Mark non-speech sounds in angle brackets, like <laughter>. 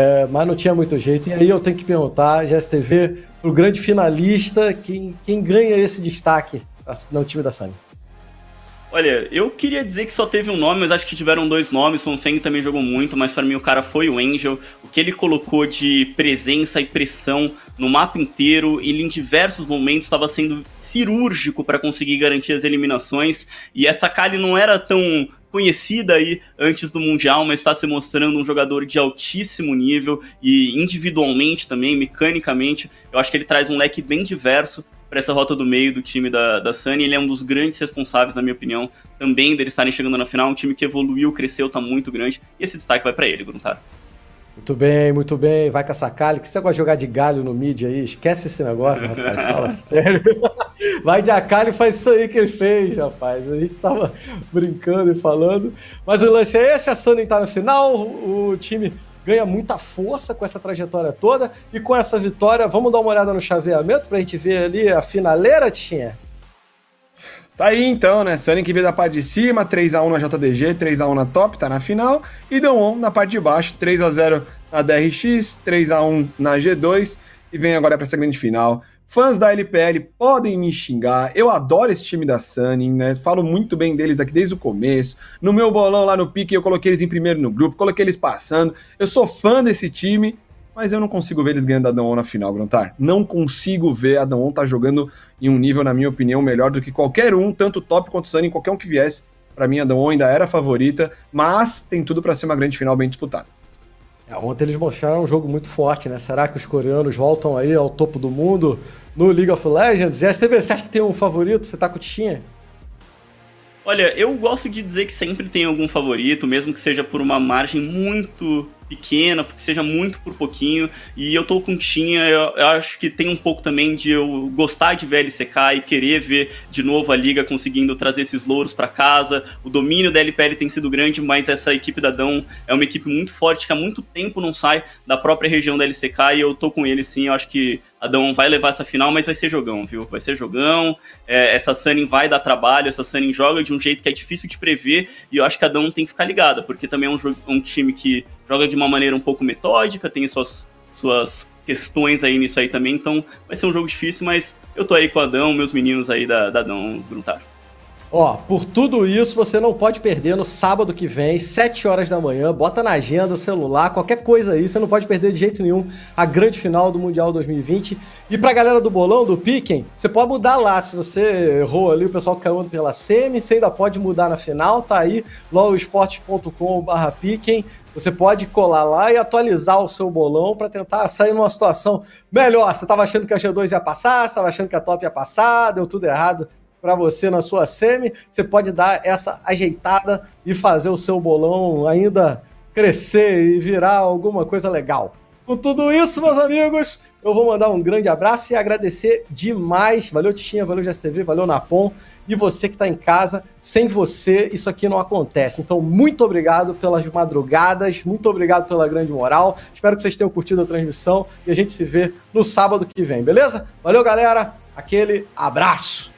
É, mas não tinha muito jeito. E aí eu tenho que perguntar, GSTV, o grande finalista, quem, quem ganha esse destaque assim, no time da Sami? Olha, eu queria dizer que só teve um nome, mas acho que tiveram dois nomes. Son Feng também jogou muito, mas para mim o cara foi o Angel. O que ele colocou de presença e pressão no mapa inteiro, ele em diversos momentos estava sendo cirúrgico para conseguir garantir as eliminações. E essa Kali não era tão conhecida aí antes do Mundial, mas está se mostrando um jogador de altíssimo nível e individualmente também, mecanicamente. Eu acho que ele traz um leque bem diverso para essa rota do meio do time da, da Sunny. Ele é um dos grandes responsáveis, na minha opinião, também deles estarem chegando na final. É um time que evoluiu, cresceu, tá muito grande. E esse destaque vai para ele, Gruntar. Tá? Muito bem, muito bem. Vai com a Sakali Que você gosta de jogar de galho no mid aí? Esquece esse negócio, rapaz. <laughs> Fala sério. <laughs> Vai de acalho e faz isso aí que ele fez, rapaz. A gente tava <laughs> brincando e falando. Mas o lance é esse, a Sunny tá na final, o time ganha muita força com essa trajetória toda. E com essa vitória, vamos dar uma olhada no chaveamento para a gente ver ali a finaleira, Tinha? Tá aí então, né? Sonic veio da parte de cima, 3x1 na JDG, 3x1 na Top, tá na final. E Dom na parte de baixo, 3x0 na DRX, 3x1 na G2. E vem agora para essa grande final. Fãs da LPL podem me xingar. Eu adoro esse time da Sunning, né? Falo muito bem deles aqui desde o começo. No meu bolão lá no pique, eu coloquei eles em primeiro no grupo, coloquei eles passando. Eu sou fã desse time, mas eu não consigo ver eles ganhando a Dawn na final, Grantar. Não consigo ver a Dawn tá jogando em um nível, na minha opinião, melhor do que qualquer um, tanto top quanto Sunning, qualquer um que viesse. Para mim, a Dawn ainda era a favorita, mas tem tudo para ser uma grande final bem disputada. É, ontem eles mostraram um jogo muito forte, né? Será que os coreanos voltam aí ao topo do mundo no League of Legends? Já STV, você acha que tem um favorito? Você tá com tinha? Olha, eu gosto de dizer que sempre tem algum favorito, mesmo que seja por uma margem muito pequena, porque seja muito por pouquinho. E eu tô com Tinha, eu, eu, acho que tem um pouco também de eu gostar de ver LCK e querer ver de novo a liga conseguindo trazer esses louros para casa. O domínio da LPL tem sido grande, mas essa equipe da Dão é uma equipe muito forte que há muito tempo não sai da própria região da LCK e eu tô com ele sim. Eu acho que a Dão vai levar essa final, mas vai ser jogão, viu? Vai ser jogão. É, essa Sunny vai dar trabalho, essa Sunny joga de um jeito que é difícil de prever e eu acho que a Dão tem que ficar ligada, porque também é um, um time que joga de uma maneira um pouco metódica, tem suas, suas questões aí nisso aí também, então vai ser um jogo difícil, mas eu tô aí com o Adão, meus meninos aí da, da Adão Gruntar. Ó, por tudo isso, você não pode perder no sábado que vem, 7 horas da manhã. Bota na agenda, celular, qualquer coisa aí, você não pode perder de jeito nenhum a grande final do Mundial 2020. E pra galera do bolão, do Piquen, você pode mudar lá. Se você errou ali, o pessoal caiu pela semi, você ainda pode mudar na final, tá aí, lowesports.com.br Piquen. Você pode colar lá e atualizar o seu bolão para tentar sair numa situação melhor. Você estava achando que a G2 ia passar, você estava achando que a Top ia passar, deu tudo errado para você na sua semi. Você pode dar essa ajeitada e fazer o seu bolão ainda crescer e virar alguma coisa legal. Com tudo isso, meus amigos, eu vou mandar um grande abraço e agradecer demais. Valeu, Tichinha, valeu, GSTV, valeu, Napom. E você que está em casa, sem você, isso aqui não acontece. Então, muito obrigado pelas madrugadas, muito obrigado pela grande moral. Espero que vocês tenham curtido a transmissão e a gente se vê no sábado que vem, beleza? Valeu, galera. Aquele abraço.